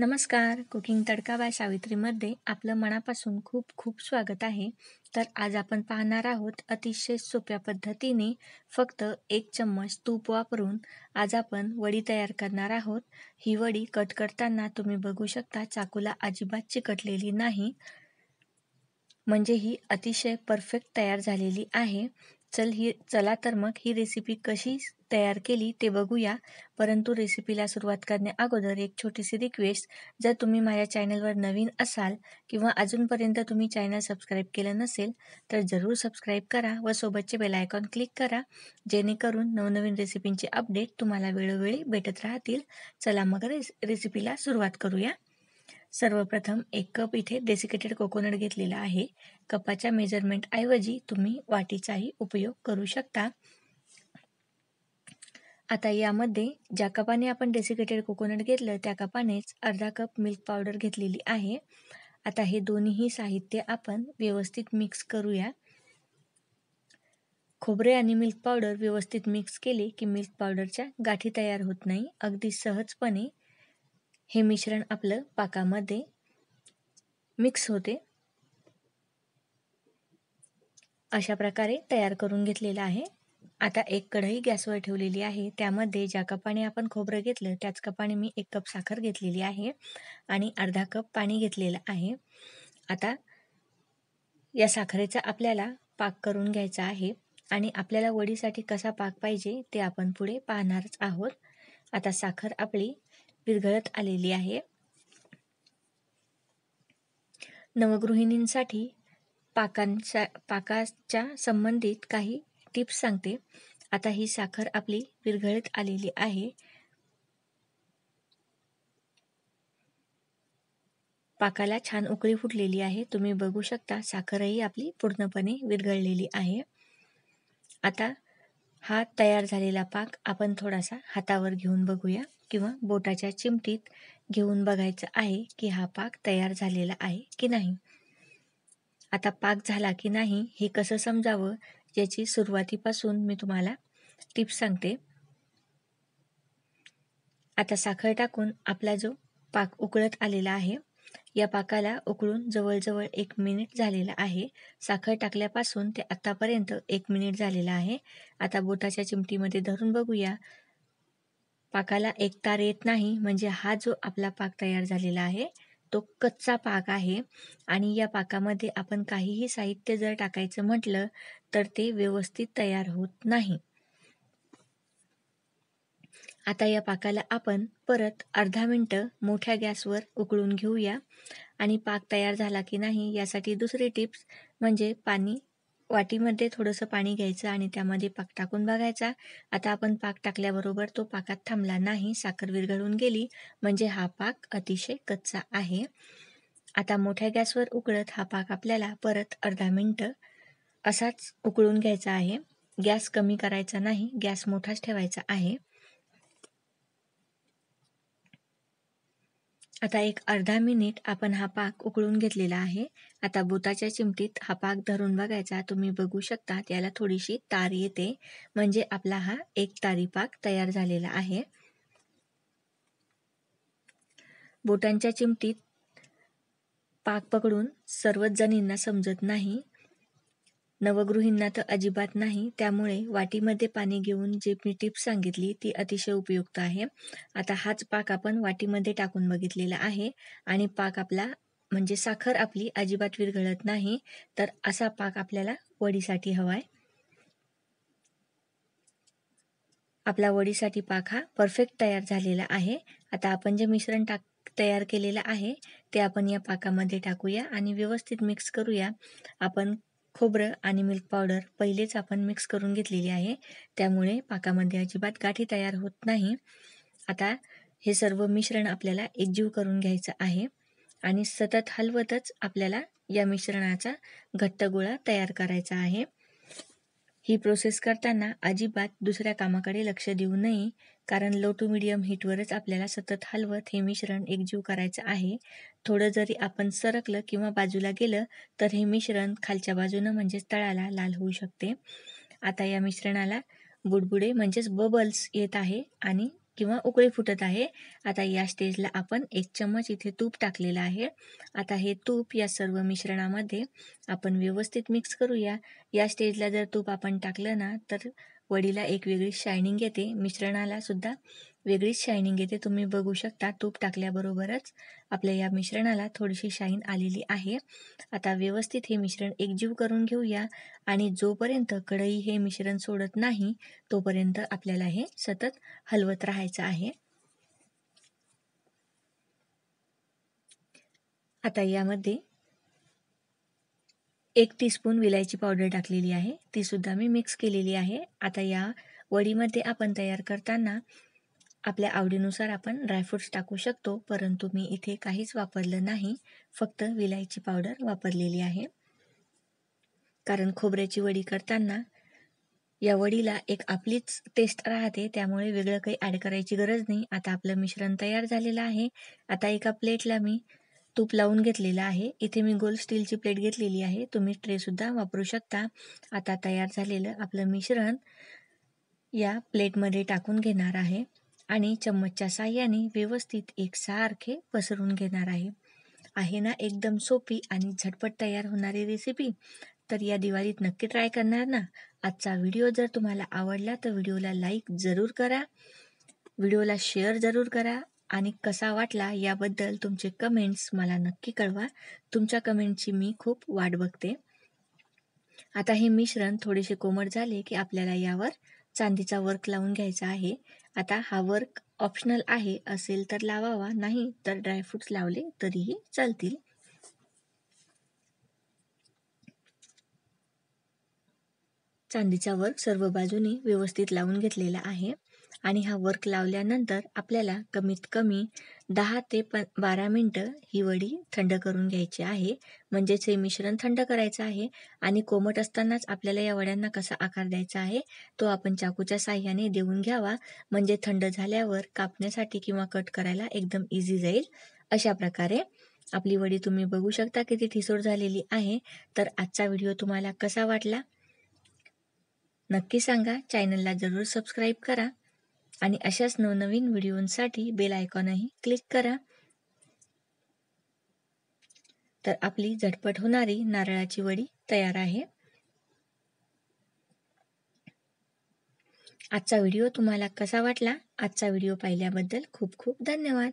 नमस्कार कुकिंग तडका बाय सावित्रीमध्ये आपलं मनापासून खूप खूप स्वागत आहे तर आज आपण पाहणार आहोत अतिशय सोप्या पद्धतीने फक्त एक चम्मच तूप वापरून आज आपण वडी तयार करणार आहोत ही वडी कट करताना तुम्ही बघू शकता चाकूला अजिबात चिकटलेली नाही म्हणजे ही अतिशय परफेक्ट तयार झालेली आहे चल ही चला तर मग ही रेसिपी कशी तयार केली ते बघूया परंतु रेसिपीला सुरुवात अगोदर एक छोटीशी रिक्वेस्ट जर तुम्ही माझ्या चॅनलवर नवीन असाल किंवा अजूनपर्यंत तुम्ही चॅनल सबस्क्राईब केलं नसेल तर जरूर सबस्क्राईब करा व सोबतचे बेलायकॉन आयकॉन क्लिक करा जेणेकरून नवनवीन रेसिपींचे अपडेट तुम्हाला वेळोवेळी भेटत राहतील चला मग रेस रेसिपीला सुरुवात करूया सर्वप्रथम एक कप इथे डेसिकेटेड कोकोनट घेतलेला आहे कपाच्या ऐवजी तुम्ही वाटीचाही उपयोग करू शकता आता यामध्ये ज्या कपाने आपण डेसिकेटेड कोकोनट घेतलं त्या कपानेच अर्धा कप मिल्क पावडर घेतलेली आहे आता हे दोन्हीही साहित्य आपण व्यवस्थित मिक्स करूया खोबरे आणि मिल्क पावडर व्यवस्थित मिक्स केले की मिल्क पावडरच्या गाठी तयार होत नाही अगदी सहजपणे हे मिश्रण आपलं पाकामध्ये मिक्स होते अशा प्रकारे तयार करून घेतलेलं आहे आता एक कढई गॅसवर ठेवलेली आहे त्यामध्ये ज्या कपाने आपण खोबरं घेतलं त्याच कपाने मी एक कप साखर घेतलेली आहे आणि अर्धा कप पाणी घेतलेलं आहे आता या साखरेचा आपल्याला पाक करून घ्यायचा आहे आणि आपल्याला वडीसाठी कसा पाक पाहिजे ते आपण पुढे पाहणारच आहोत आता साखर आपली विरघळत आलेली आहे नवगृहिणींसाठी पाकांच्या पाकाच्या संबंधित काही टिप्स सांगते आता ही साखर आपली विरघळत आलेली आहे पाकाला छान उकळी फुटलेली आहे तुम्ही बघू शकता साखरही आपली पूर्णपणे विरघळलेली आहे आता हा तयार झालेला पाक आपण थोडासा हातावर घेऊन बघूया किंवा बोटाच्या चिमटीत घेऊन बघायचं आहे की हा पाक तयार झालेला आहे की नाही आता पाक झाला की नाही हे कसं समजावं याची सुरुवातीपासून मी तुम्हाला टिप्स सांगते आता साखर टाकून आपला जो पाक उकळत आलेला आहे या पाकाला उकळून जवळजवळ एक मिनिट झालेला आहे साखर टाकल्यापासून ते आतापर्यंत एक मिनिट झालेला आहे आता बोटाच्या चिमटीमध्ये धरून बघूया पाकाला एक तार येत नाही म्हणजे हा जो आपला पाक तयार झालेला आहे तो कच्चा पाक आहे आणि या पाकामध्ये आपण काहीही साहित्य जर टाकायचं म्हटलं तर ते व्यवस्थित तयार होत नाही आता या पाकाला आपण परत अर्धा मिनटं मोठ्या गॅसवर उकळून घेऊया आणि पाक तयार झाला की नाही यासाठी दुसरी टिप्स म्हणजे पाणी वाटीमध्ये थोडंसं पाणी घ्यायचं आणि त्यामध्ये पाक टाकून बघायचा आता आपण पाक टाकल्याबरोबर तो पाकात थांबला नाही साखर विरघळून गेली म्हणजे हा पाक अतिशय कच्चा आहे आता मोठ्या गॅसवर उकळत हा पाक आपल्याला परत अर्धा मिनटं असाच उकळून घ्यायचा आहे गॅस कमी करायचा नाही गॅस मोठाच ठेवायचा आहे आता एक अर्धा मिनिट आपण हा पाक उकळून घेतलेला आहे आता बोताच्या चिमटीत हा पाक धरून बघायचा तुम्ही बघू शकता त्याला थोडीशी तार येते म्हणजे आपला हा एक तारी पाक तयार झालेला आहे बोटांच्या चिमटीत पाक पकडून सर्वच जणींना समजत नाही नवगृहींना तर अजिबात नाही त्यामुळे वाटीमध्ये पाणी घेऊन जे मी टिप्स सांगितली ती अतिशय उपयुक्त आहे आता हाच पाक आपण वाटीमध्ये टाकून बघितलेला आहे आणि पाक आपला म्हणजे साखर आपली अजिबात विरघळत नाही तर असा पाक आपल्याला वडीसाठी हवा आहे आपला वडीसाठी पाक हा परफेक्ट तयार झालेला आहे आता आपण जे मिश्रण टाक तयार केलेलं आहे ते आपण या पाकामध्ये टाकूया आणि व्यवस्थित मिक्स करूया आपण खोबरं आणि मिल्क पावडर पहिलेच आपण मिक्स करून घेतलेली आहे त्यामुळे पाकामध्ये अजिबात गाठी तयार होत नाही आता हे सर्व मिश्रण आपल्याला एकजीव करून घ्यायचं आहे आणि सतत हलवतच आपल्याला या मिश्रणाचा घट्ट गोळा तयार करायचा आहे ही प्रोसेस करताना अजिबात दुसऱ्या कामाकडे लक्ष देऊ नये कारण लो टू मिडियम हीटवरच आपल्याला सतत हलवत हे मिश्रण एकजीव करायचं आहे थोडं जरी आपण सरकलं किंवा बाजूला गेलं तर हे मिश्रण खालच्या बाजूनं म्हणजेच तळाला लाल होऊ शकते आता या मिश्रणाला बुडबुडे म्हणजेच बबल्स येत आहे आणि किंवा उकळी फुटत आहे आता या स्टेजला आपण एक चमच इथे तूप टाकलेलं आहे आता हे तूप या सर्व मिश्रणामध्ये आपण व्यवस्थित मिक्स करूया या स्टेजला जर तूप आपण टाकलं ना तर वडीला एक वेगळी शायनिंग येते मिश्रणाला सुद्धा वेगळीच शायनिंग येते तुम्ही बघू शकता तूप टाकल्याबरोबरच आपल्या या मिश्रणाला थोडीशी शाईन आलेली आहे आता व्यवस्थित हे मिश्रण एकजीव करून घेऊया आणि जोपर्यंत कढई हे मिश्रण सोडत नाही तोपर्यंत आपल्याला हे सतत हलवत राहायचं आहे आता यामध्ये एक टीस्पून विलायची पावडर टाकलेली आहे ती सुद्धा मी मिक्स केलेली आहे आता या वडीमध्ये आपण तयार करताना आपल्या आवडीनुसार आपण ड्रायफ्रुट्स टाकू शकतो परंतु मी इथे काहीच वापरलं नाही फक्त विलायची पावडर वापरलेली आहे कारण खोबऱ्याची वडी करताना या वडीला एक आपलीच टेस्ट राहते त्यामुळे वेगळं काही ॲड करायची गरज नाही आता आपलं मिश्रण तयार झालेलं आहे आता एका प्लेटला मी तूप लावून घेतलेलं आहे इथे मी गोल स्टीलची प्लेट घेतलेली आहे तुम्ही ट्रेसुद्धा वापरू शकता आता तयार झालेलं आपलं मिश्रण या प्लेटमध्ये टाकून घेणार आहे आणि चम्मचच्या साह्याने व्यवस्थित एक सारखे पसरून घेणार आहे आहे ना एकदम सोपी आणि झटपट तयार होणारी रेसिपी तर या दिवाळीत नक्की ट्राय करणार ना आजचा व्हिडिओ जर तुम्हाला आवडला तर व्हिडिओला लाईक जरूर करा व्हिडिओला शेअर जरूर करा आणि कसा वाटला याबद्दल तुमचे कमेंट्स मला नक्की कळवा तुमच्या कमेंटची मी खूप वाट बघते आता हे मिश्रण थोडेसे कोमट झाले की आपल्याला यावर चांदीचा वर्क लावून घ्यायचा आहे आता हा वर्क ऑप्शनल आहे असेल तर लावावा नाही तर ड्रायफ्रुट्स लावले तरीही चालतील चांदीचा वर्क सर्व बाजूने व्यवस्थित लावून घेतलेला आहे आणि हा वर्क लावल्यानंतर आपल्याला कमीत कमी दहा ते प बारा मिनटं ही वडी थंड करून घ्यायची आहे म्हणजेच हे मिश्रण थंड करायचं आहे आणि कोमट असतानाच आपल्याला या वड्यांना कसा आकार द्यायचा आहे तो आपण चाकूच्या साह्याने देऊन घ्यावा म्हणजे थंड झाल्यावर कापण्यासाठी किंवा कट करायला एकदम इझी जाईल अशा प्रकारे आपली वडी तुम्ही बघू शकता की ती ठिसूळ झालेली आहे तर आजचा व्हिडिओ तुम्हाला कसा वाटला नक्की सांगा चॅनलला जरूर सबस्क्राईब करा आणि अशाच नवनवीन व्हिडिओंसाठी बेल आयकॉनही क्लिक करा तर आपली झटपट होणारी नारळाची वडी तयार आहे आजचा व्हिडिओ तुम्हाला कसा वाटला आजचा व्हिडिओ पाहिल्याबद्दल खूप खूप धन्यवाद